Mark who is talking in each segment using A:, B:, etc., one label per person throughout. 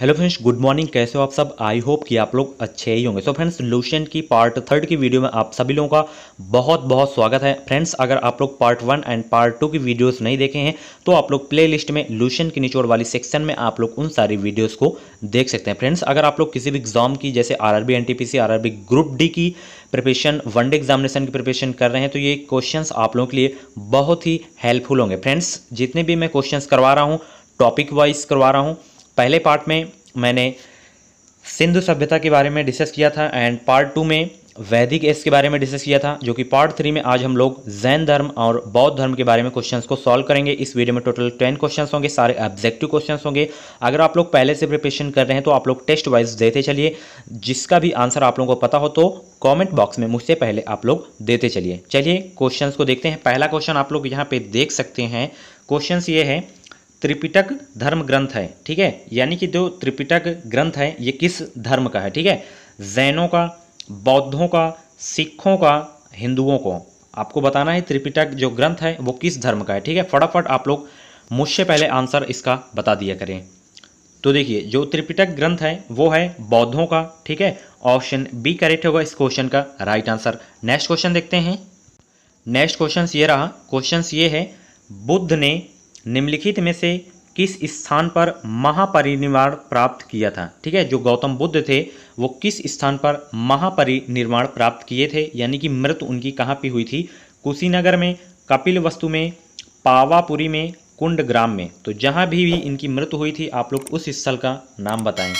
A: hello friends good morning कैसे हो आप सब आई होप कि आप लोग अच्छे ही होंगे सो फ्रेंड्स लूशन की पार्ट थर्ड की वीडियो में आप सभी लोगों का बहुत बहुत स्वागत है फ्रेंड्स अगर आप लोग part one and part two की वीडियोस नहीं देखे हैं तो आप लोग प्लेलिस्ट में लूशन की निचोड़ वाली सेक्शन में आप लोग उन सारी वीडियोज़ को देख सकते हैं फ्रेंड्स अगर आप लोग किसी भी एग्जाम की जैसे R R B group D की प्रिपरेशन डे एग्जामिनेशन की प्रिपरेशन कर रहे हैं तो ये क्वेश्चन आप लोगों के लिए बहुत ही हेल्पफुल होंगे फ्रेंड्स जितने भी मैं क्वेश्चन करवा रहा हूँ टॉपिक वाइज करवा रहा हूँ पहले पार्ट में मैंने सिंधु सभ्यता के बारे में डिस्कस किया था एंड पार्ट टू में वैदिक एस के बारे में डिस्कस किया था जो कि पार्ट थ्री में आज हम लोग जैन धर्म और बौद्ध धर्म के बारे में क्वेश्चंस को सॉल्व करेंगे इस वीडियो में टोटल टेन क्वेश्चंस होंगे सारे ऑब्जेक्टिव क्वेश्चंस होंगे अगर आप लोग पहले से प्रिपरेशन कर रहे हैं तो आप लोग टेस्ट वाइज देते चलिए जिसका भी आंसर आप लोगों को पता हो तो कॉमेंट बॉक्स में मुझसे पहले आप लोग देते चलिए चलिए क्वेश्चन को देखते हैं पहला क्वेश्चन आप लोग यहाँ पे देख सकते हैं क्वेश्चन ये है त्रिपिटक धर्म ग्रंथ है ठीक है यानी कि जो त्रिपिटक ग्रंथ है ये किस धर्म का है ठीक है जैनों का बौद्धों का सिखों का हिंदुओं को आपको बताना है त्रिपिटक जो ग्रंथ है वो किस धर्म का है ठीक है फटाफट आप लोग मुझसे पहले आंसर इसका बता दिया करें तो देखिए जो त्रिपिटक ग्रंथ है वो है बौद्धों का ठीक है ऑप्शन बी करेक्ट होगा इस क्वेश्चन का राइट आंसर नेक्स्ट क्वेश्चन देखते हैं नेक्स्ट क्वेश्चन ये रहा क्वेश्चन ये है बुद्ध ने निम्नलिखित में से किस स्थान पर महापरिनिर्वाण प्राप्त किया था ठीक है जो गौतम बुद्ध थे वो किस स्थान पर महापरिनिर्वाण प्राप्त किए थे यानी कि मृत्यु उनकी कहाँ पे हुई थी कुशीनगर में कपिल वस्तु में पावापुरी में कुंड ग्राम में तो जहाँ भी भी इनकी मृत्यु हुई थी आप लोग उस स्थल का नाम बताएं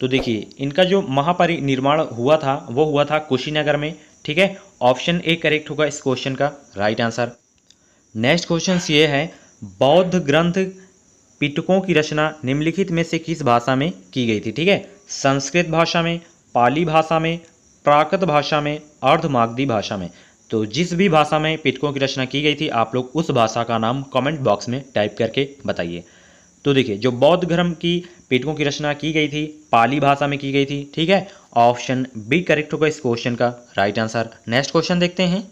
A: तो देखिए इनका जो महापरिनिर्माण हुआ था वो हुआ था कुशीनगर में ठीक है ऑप्शन ए करेक्ट होगा इस क्वेश्चन का राइट आंसर नेक्स्ट क्वेश्चन ये है बौद्ध ग्रंथ पिटकों की रचना निम्नलिखित में से किस भाषा में की गई थी ठीक है संस्कृत भाषा में पाली भाषा में प्राकृत भाषा में अर्धमागधी भाषा में तो जिस भी भाषा में पिटकों की रचना की गई थी आप लोग उस भाषा का नाम कमेंट बॉक्स में टाइप करके बताइए तो देखिए जो बौद्ध धर्म की पीठकों की रचना की गई थी पाली भाषा में की गई थी ठीक है ऑप्शन बी करेक्ट होगा इस क्वेश्चन का राइट आंसर नेक्स्ट क्वेश्चन देखते हैं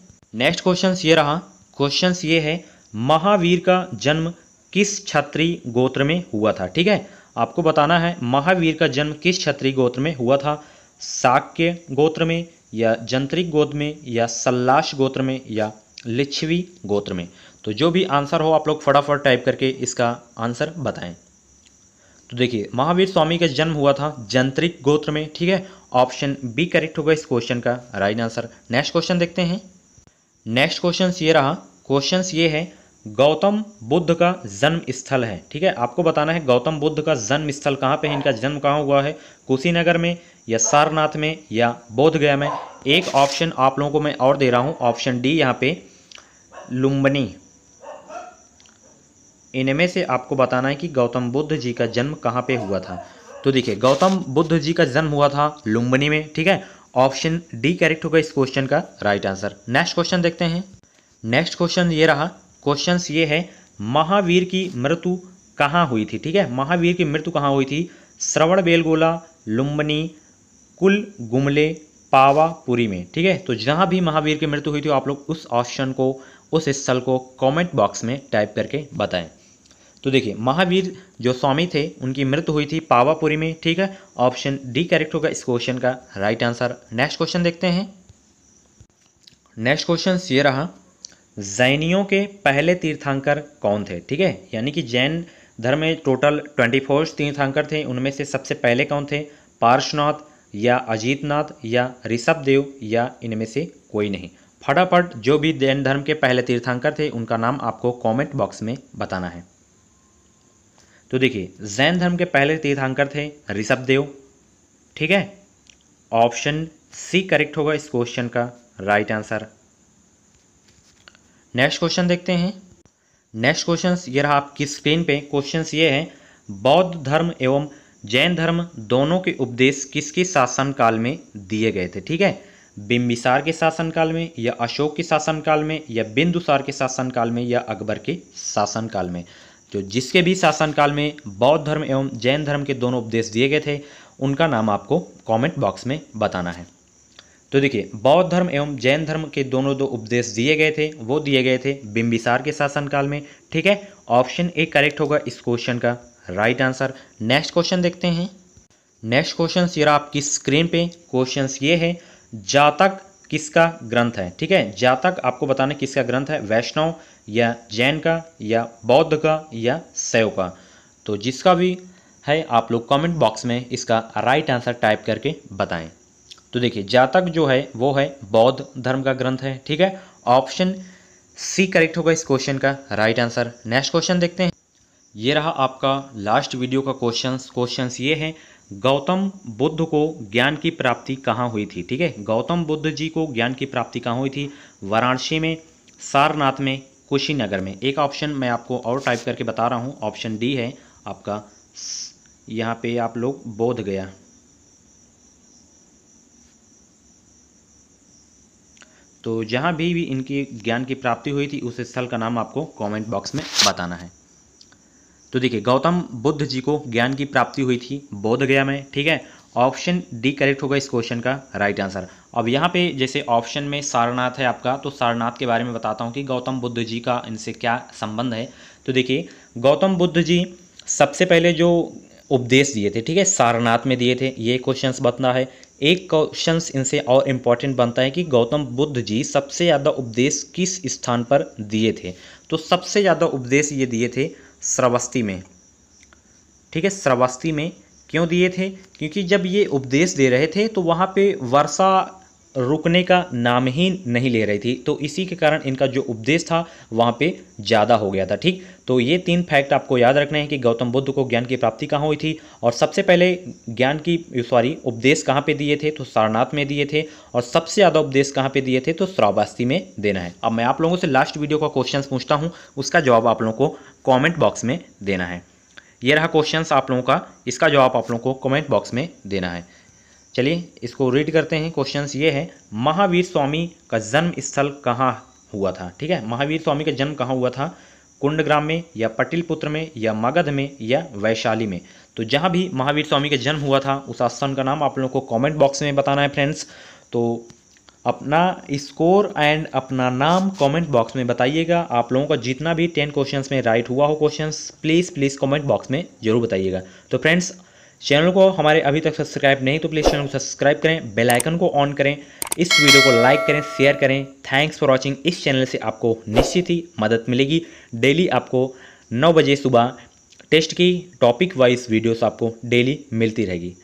A: नेक्स्ट क्वेश्चन ये रहा क्वेश्चन ये है महावीर का जन्म किस क्षत्रिय गोत्र में हुआ था ठीक है आपको बताना है महावीर का जन्म किस क्षत्रिय गोत्र में हुआ था शाक्य गोत्र में या जंत्रिक गोत्र में या सल्लाश गोत्र में या लिच्छवी गोत्र में तो जो भी आंसर हो आप लोग फटाफट टाइप करके इसका आंसर बताएं तो देखिए महावीर स्वामी का जन्म हुआ था जंत्रिक गोत्र में ठीक है ऑप्शन बी करेक्ट होगा इस क्वेश्चन का राइट आंसर नेक्स्ट क्वेश्चन देखते हैं नेक्स्ट क्वेश्चन ये रहा क्वेश्चन ये है गौतम बुद्ध का जन्म स्थल है ठीक है आपको बताना है गौतम बुद्ध का जन्म स्थल कहाँ पे है इनका जन्म कहाँ हुआ है कुशीनगर में या सारनाथ में या बोधगया में एक ऑप्शन आप लोगों को मैं और दे रहा हूँ ऑप्शन डी यहाँ पे लुम्बनी इनमें से आपको बताना है कि गौतम बुद्ध जी का जन्म कहाँ पे हुआ था तो देखिए गौतम बुद्ध जी का जन्म हुआ था लुम्बनी में ठीक है ऑप्शन डी करेक्ट होगा इस क्वेश्चन का राइट आंसर नेक्स्ट क्वेश्चन देखते हैं नेक्स्ट क्वेश्चन ये रहा क्वेश्चन ये है महावीर की मृत्यु कहाँ हुई थी ठीक है महावीर की मृत्यु कहाँ हुई थी श्रवण बेलगोला लुम्बनी कुल गुमले पावापुरी में ठीक है तो जहाँ भी महावीर की मृत्यु हुई थी आप लोग उस ऑप्शन को उस स्थल को कमेंट बॉक्स में टाइप करके बताएं तो देखिए महावीर जो स्वामी थे उनकी मृत्यु हुई थी पावापुरी में ठीक है ऑप्शन डी करेक्ट होगा इस क्वेश्चन का राइट आंसर नेक्स्ट क्वेश्चन देखते हैं नेक्स्ट क्वेश्चन ये रहा जैनियों के पहले तीर्थांकर कौन थे ठीक है यानी कि जैन धर्म में टोटल ट्वेंटी फोर तीर्थांकर थे उनमें से सबसे पहले कौन थे पार्शनाथ या अजीतनाथ या ऋषभदेव या इनमें से कोई नहीं फटाफट जो भी जैन धर्म के पहले तीर्थंकर थे उनका नाम आपको कमेंट बॉक्स में बताना है तो देखिए जैन धर्म के पहले तीर्थंकर थे ऋषभ देव ठीक है ऑप्शन सी करेक्ट होगा इस क्वेश्चन का राइट आंसर नेक्स्ट क्वेश्चन देखते हैं नेक्स्ट क्वेश्चन ये रहा आपकी स्क्रीन पे क्वेश्चन ये है बौद्ध धर्म एवं जैन धर्म दोनों के उपदेश किसके शासन काल में दिए गए थे ठीक है बिम्बिसार के शासनकाल में या अशोक के शासनकाल में या बिंदुसार के शासनकाल में या अकबर के शासनकाल में जो जिसके भी शासनकाल में बौद्ध धर्म एवं जैन धर्म के दोनों उपदेश दिए गए थे उनका नाम आपको कमेंट बॉक्स में बताना है तो देखिए बौद्ध धर्म एवं जैन धर्म के दोनों दो उपदेश दिए गए थे वो दिए गए थे बिम्बिसार के शासनकाल में ठीक है ऑप्शन ए करेक्ट होगा इस क्वेश्चन का राइट आंसर नेक्स्ट क्वेश्चन देखते हैं नेक्स्ट क्वेश्चन आपकी स्क्रीन पे क्वेश्चन ये है जातक किसका ग्रंथ है ठीक है जातक आपको बताना किसका ग्रंथ है वैष्णव या जैन का या बौद्ध का या शैव का तो जिसका भी है आप लोग कमेंट बॉक्स में इसका राइट आंसर टाइप करके बताएं तो देखिए जातक जो है वो है बौद्ध धर्म का ग्रंथ है ठीक है ऑप्शन सी करेक्ट होगा इस क्वेश्चन का राइट आंसर नेक्स्ट क्वेश्चन देखते हैं ये रहा आपका लास्ट वीडियो का क्वेश्चन क्वेश्चन ये हैं गौतम बुद्ध को ज्ञान की प्राप्ति कहाँ हुई थी ठीक है गौतम बुद्ध जी को ज्ञान की प्राप्ति कहाँ हुई थी वाराणसी में सारनाथ में कुशीनगर में एक ऑप्शन मैं आपको और टाइप करके बता रहा हूँ ऑप्शन डी है आपका यहाँ पे आप लोग बोध गया तो जहाँ भी, भी इनकी ज्ञान की प्राप्ति हुई थी उस स्थल का नाम आपको कमेंट बॉक्स में बताना है तो देखिए गौतम बुद्ध जी को ज्ञान की प्राप्ति हुई थी बौद्ध गया में ठीक है ऑप्शन डी करेक्ट होगा इस क्वेश्चन का राइट आंसर अब यहाँ पे जैसे ऑप्शन में सारनाथ है आपका तो सारनाथ के बारे में बताता हूँ कि गौतम बुद्ध जी का इनसे क्या संबंध है तो देखिए गौतम बुद्ध जी सबसे पहले जो उपदेश दिए थे ठीक है सारनाथ में दिए थे ये क्वेश्चंस बनता है एक क्वेश्चन इनसे और इम्पॉर्टेंट बनता है कि गौतम बुद्ध जी सबसे ज़्यादा उपदेश किस स्थान पर दिए थे तो सबसे ज़्यादा उपदेश ये दिए थे श्रवस्ती में ठीक है श्रवस्ती में क्यों दिए थे क्योंकि जब ये उपदेश दे रहे थे तो वहाँ पे वर्षा रुकने का नाम ही नहीं ले रही थी तो इसी के कारण इनका जो उपदेश था वहाँ पे ज़्यादा हो गया था ठीक तो ये तीन फैक्ट आपको याद रखने हैं कि गौतम बुद्ध को ज्ञान की प्राप्ति कहाँ हुई थी और सबसे पहले ज्ञान की सॉरी उपदेश कहाँ पे दिए थे तो सारनाथ में दिए थे और सबसे ज़्यादा उपदेश कहाँ पर दिए थे तो श्रावस्ती में देना है अब मैं आप लोगों से लास्ट वीडियो का क्वेश्चन पूछता हूँ उसका जवाब आप लोगों को कमेंट बॉक्स में देना है ये रहा क्वेश्चंस आप लोगों का इसका जवाब आप लोगों को कमेंट बॉक्स में देना है चलिए इसको रीड करते हैं क्वेश्चंस ये है महावीर स्वामी का जन्म स्थल कहाँ हुआ था ठीक है महावीर स्वामी का जन्म कहाँ हुआ था कुंडग्राम में या पटिलपुत्र में या मगध में या वैशाली में तो जहाँ भी महावीर स्वामी का जन्म हुआ था उस आस्थान का नाम आप लोगों को कमेंट बॉक्स में बताना है फ्रेंड्स तो अपना स्कोर एंड अपना नाम कमेंट बॉक्स में बताइएगा आप लोगों का जितना भी टेन क्वेश्चंस में राइट हुआ हो questions please please comment box में जरूर बताइएगा तो फ्रेंड्स चैनल को हमारे अभी तक सब्सक्राइब नहीं तो प्लीज़ चैनल को सब्सक्राइब करें बेल आइकन को ऑन करें इस वीडियो को लाइक करें शेयर करें थैंक्स फॉर वॉचिंग इस चैनल से आपको निश्चित ही मदद मिलेगी डेली आपको नौ बजे सुबह टेस्ट की टॉपिक वाइज वीडियोस आपको डेली मिलती रहेगी